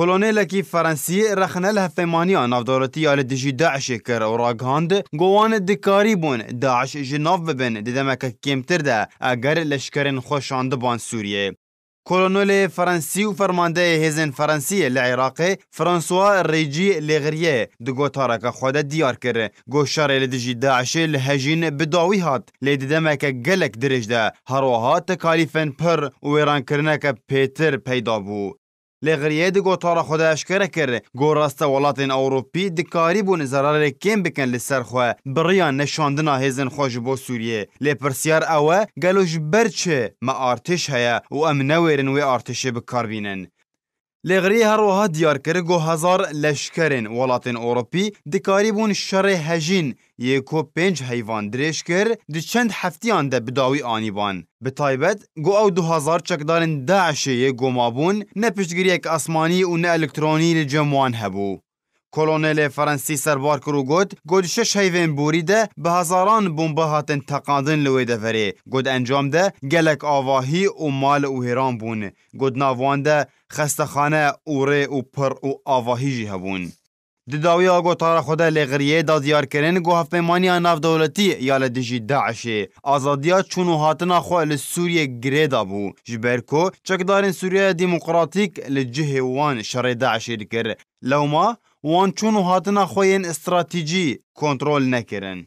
کلونلکی فرانسوی رخنه له فیمانیا نافدارتی یال دژی داعش کر او راگاند گوان دکاری بون داعش جناف ببن ددمک کمتر ده اگر لشکرین خوشاند بان سوریه کلونل فرانسی و فرمانده هزن فرانسی لعراق فرانسوا ریجی لغریه دو گوتارک خود دیار کرد گوشار لدجی داعش لهجین بداوی هات لیددمک گلک درجده هروها تکالیفن پر و ایران کرنک پیتر پیدا بو لغریه دگو تارا خدا اشکره کرده گو راست ولاتین اوروپی دکاری بون زرار کم بکن لسر خواه بریان نشاندن هزن خوش بو سوریه لپرسیار اوه گلوش برچه ما ارتش هیا و ام نویرن وی ارتشه بکار بینن لغری هروها دیار کرد گو هزار لشکرین وڵاتین ئۆروپی دیکاریبوون شر هجین یکو پنج حیوان درش کرد دی چند هەفتیان دە بداوی به بتایبەت گو ئەو 2000 ما بون نه نە پشتگیریەک اسمانی و نه الکترونی لجموان هبو. Kolonel Fransî Serbar Krûgot, got şeş heyvên borî de bi hezaran bomba hatin teqandin li wê deverê. Got encam de gelek avahî û mal û hêran bûn. Got navan de xestexane û rê û pir û avahî jî hebûn. Di dawiya gotara xwe de lêğiriyê da diyarkirin got hevpêmaniya navdewletî ya li dijî Daişê. Azadiya çûn û hatina xwe li Sûriye girê da bû. Ji ber ku çekdarên Sûriya Demokratîk li cihê wan şerê Daişê dikir. Lewma وان چون و هاتنا خوین استراتیجی کنترل نکرن